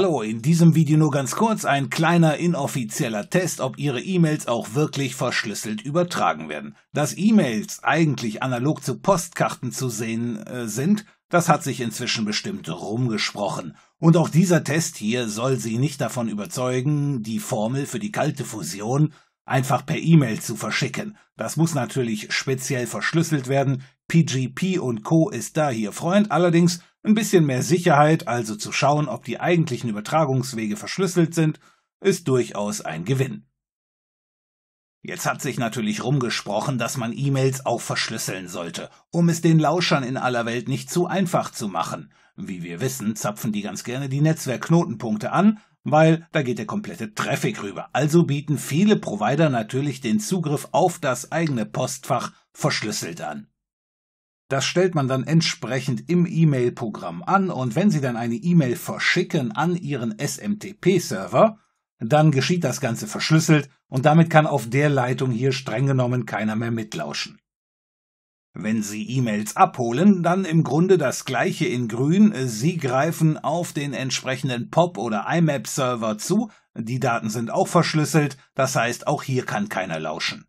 Hallo, in diesem Video nur ganz kurz ein kleiner inoffizieller Test, ob Ihre E-Mails auch wirklich verschlüsselt übertragen werden. Dass E-Mails eigentlich analog zu Postkarten zu sehen äh, sind, das hat sich inzwischen bestimmt rumgesprochen. Und auch dieser Test hier soll Sie nicht davon überzeugen, die Formel für die kalte Fusion einfach per E-Mail zu verschicken. Das muss natürlich speziell verschlüsselt werden. PGP und Co. ist da hier Freund, allerdings ein bisschen mehr Sicherheit, also zu schauen, ob die eigentlichen Übertragungswege verschlüsselt sind, ist durchaus ein Gewinn. Jetzt hat sich natürlich rumgesprochen, dass man E-Mails auch verschlüsseln sollte, um es den Lauschern in aller Welt nicht zu einfach zu machen. Wie wir wissen, zapfen die ganz gerne die Netzwerkknotenpunkte an, weil da geht der komplette Traffic rüber. Also bieten viele Provider natürlich den Zugriff auf das eigene Postfach verschlüsselt an. Das stellt man dann entsprechend im E-Mail-Programm an und wenn Sie dann eine E-Mail verschicken an Ihren SMTP-Server, dann geschieht das Ganze verschlüsselt und damit kann auf der Leitung hier streng genommen keiner mehr mitlauschen. Wenn Sie E-Mails abholen, dann im Grunde das gleiche in grün. Sie greifen auf den entsprechenden POP- oder IMAP-Server zu. Die Daten sind auch verschlüsselt, das heißt, auch hier kann keiner lauschen.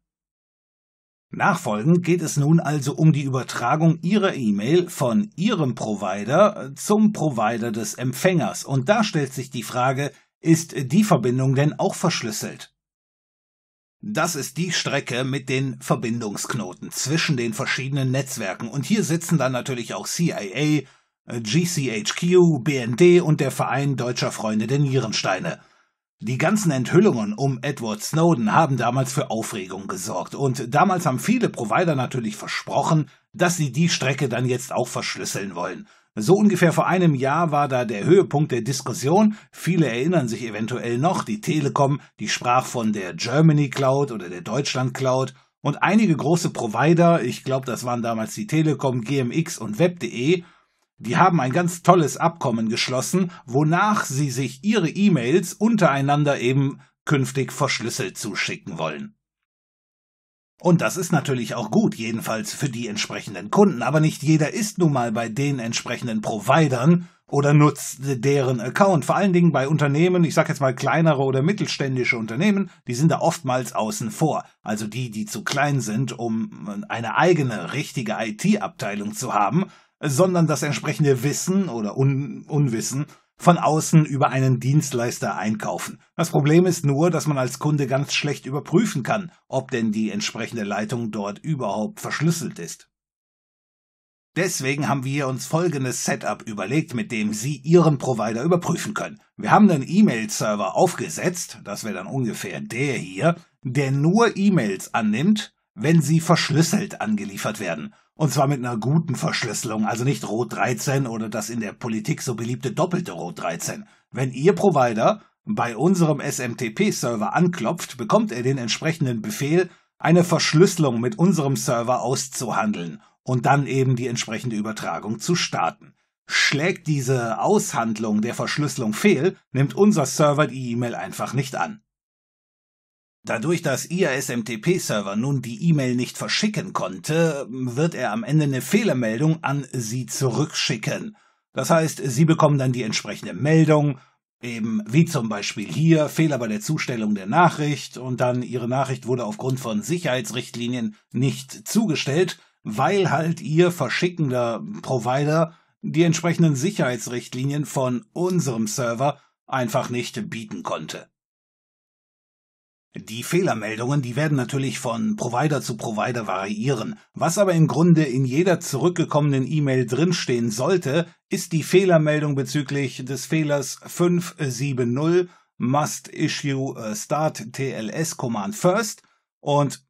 Nachfolgend geht es nun also um die Übertragung Ihrer E-Mail von Ihrem Provider zum Provider des Empfängers. Und da stellt sich die Frage, ist die Verbindung denn auch verschlüsselt? Das ist die Strecke mit den Verbindungsknoten zwischen den verschiedenen Netzwerken. Und hier sitzen dann natürlich auch CIA, GCHQ, BND und der Verein Deutscher Freunde der Nierensteine. Die ganzen Enthüllungen um Edward Snowden haben damals für Aufregung gesorgt und damals haben viele Provider natürlich versprochen, dass sie die Strecke dann jetzt auch verschlüsseln wollen. So ungefähr vor einem Jahr war da der Höhepunkt der Diskussion. Viele erinnern sich eventuell noch, die Telekom, die sprach von der Germany Cloud oder der Deutschland Cloud und einige große Provider, ich glaube, das waren damals die Telekom, GMX und Web.de, die haben ein ganz tolles Abkommen geschlossen, wonach sie sich ihre E-Mails untereinander eben künftig verschlüsselt zuschicken wollen. Und das ist natürlich auch gut, jedenfalls für die entsprechenden Kunden, aber nicht jeder ist nun mal bei den entsprechenden Providern oder nutzt deren Account. Vor allen Dingen bei Unternehmen, ich sage jetzt mal kleinere oder mittelständische Unternehmen, die sind da oftmals außen vor. Also die, die zu klein sind, um eine eigene richtige IT-Abteilung zu haben, sondern das entsprechende Wissen oder Un Unwissen von außen über einen Dienstleister einkaufen. Das Problem ist nur, dass man als Kunde ganz schlecht überprüfen kann, ob denn die entsprechende Leitung dort überhaupt verschlüsselt ist. Deswegen haben wir uns folgendes Setup überlegt, mit dem Sie Ihren Provider überprüfen können. Wir haben einen E-Mail-Server aufgesetzt, das wäre dann ungefähr der hier, der nur E-Mails annimmt, wenn sie verschlüsselt angeliefert werden. Und zwar mit einer guten Verschlüsselung, also nicht Rot 13 oder das in der Politik so beliebte doppelte Rot 13. Wenn Ihr Provider bei unserem SMTP-Server anklopft, bekommt er den entsprechenden Befehl, eine Verschlüsselung mit unserem Server auszuhandeln und dann eben die entsprechende Übertragung zu starten. Schlägt diese Aushandlung der Verschlüsselung fehl, nimmt unser Server die E-Mail einfach nicht an. Dadurch, dass Ihr SMTP-Server nun die E-Mail nicht verschicken konnte, wird er am Ende eine Fehlermeldung an Sie zurückschicken. Das heißt, Sie bekommen dann die entsprechende Meldung, eben wie zum Beispiel hier Fehler bei der Zustellung der Nachricht und dann Ihre Nachricht wurde aufgrund von Sicherheitsrichtlinien nicht zugestellt, weil halt Ihr verschickender Provider die entsprechenden Sicherheitsrichtlinien von unserem Server einfach nicht bieten konnte. Die Fehlermeldungen, die werden natürlich von Provider zu Provider variieren. Was aber im Grunde in jeder zurückgekommenen E-Mail drinstehen sollte, ist die Fehlermeldung bezüglich des Fehlers 570 must issue äh, start TLS command first und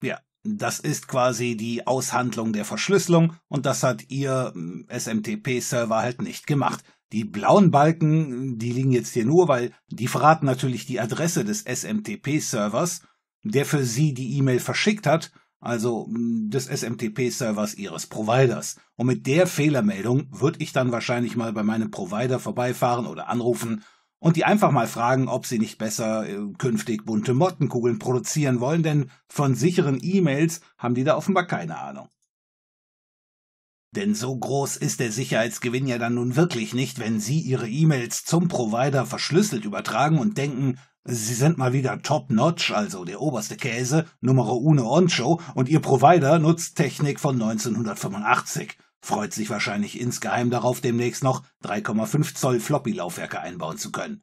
ja, das ist quasi die Aushandlung der Verschlüsselung und das hat ihr mm, SMTP-Server halt nicht gemacht. Die blauen Balken, die liegen jetzt hier nur, weil die verraten natürlich die Adresse des SMTP-Servers, der für Sie die E-Mail verschickt hat, also hm, des SMTP-Servers Ihres Providers. Und mit der Fehlermeldung würde ich dann wahrscheinlich mal bei meinem Provider vorbeifahren oder anrufen und die einfach mal fragen, ob sie nicht besser äh, künftig bunte Mottenkugeln produzieren wollen, denn von sicheren E-Mails haben die da offenbar keine Ahnung. Denn so groß ist der Sicherheitsgewinn ja dann nun wirklich nicht, wenn Sie Ihre E-Mails zum Provider verschlüsselt übertragen und denken, Sie sind mal wieder top-notch, also der oberste Käse, Numero uno Oncho, und Ihr Provider nutzt Technik von 1985. Freut sich wahrscheinlich insgeheim darauf, demnächst noch 3,5 Zoll Floppy-Laufwerke einbauen zu können.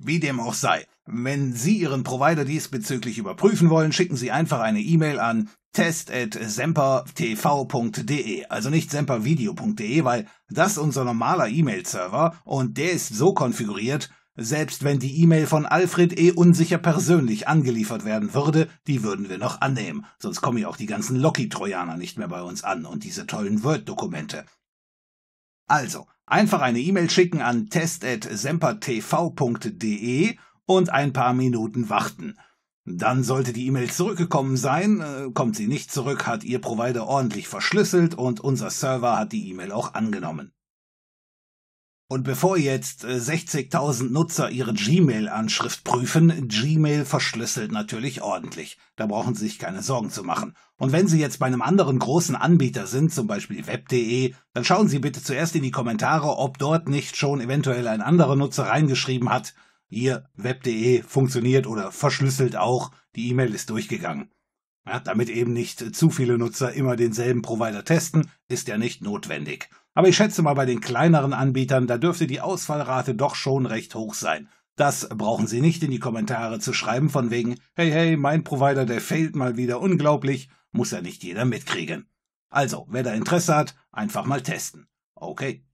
Wie dem auch sei, wenn Sie Ihren Provider diesbezüglich überprüfen wollen, schicken Sie einfach eine E-Mail an test.sempertv.de, also nicht sempervideo.de, weil das unser normaler E-Mail-Server und der ist so konfiguriert, selbst wenn die E-Mail von Alfred E. unsicher persönlich angeliefert werden würde, die würden wir noch annehmen, sonst kommen ja auch die ganzen Locky-Trojaner nicht mehr bei uns an und diese tollen Word-Dokumente. Also, einfach eine E-Mail schicken an test.sempertv.de und ein paar Minuten warten. Dann sollte die E-Mail zurückgekommen sein. Äh, kommt sie nicht zurück, hat Ihr Provider ordentlich verschlüsselt und unser Server hat die E-Mail auch angenommen. Und bevor jetzt 60.000 äh, Nutzer ihre Gmail-Anschrift prüfen, Gmail verschlüsselt natürlich ordentlich. Da brauchen Sie sich keine Sorgen zu machen. Und wenn Sie jetzt bei einem anderen großen Anbieter sind, zum Beispiel web.de, dann schauen Sie bitte zuerst in die Kommentare, ob dort nicht schon eventuell ein anderer Nutzer reingeschrieben hat, hier web.de funktioniert oder verschlüsselt auch, die E-Mail ist durchgegangen. Ja, damit eben nicht äh, zu viele Nutzer immer denselben Provider testen, ist ja nicht notwendig. Aber ich schätze mal, bei den kleineren Anbietern, da dürfte die Ausfallrate doch schon recht hoch sein. Das brauchen Sie nicht in die Kommentare zu schreiben, von wegen, hey, hey, mein Provider, der fehlt mal wieder unglaublich, muss ja nicht jeder mitkriegen. Also, wer da Interesse hat, einfach mal testen. Okay.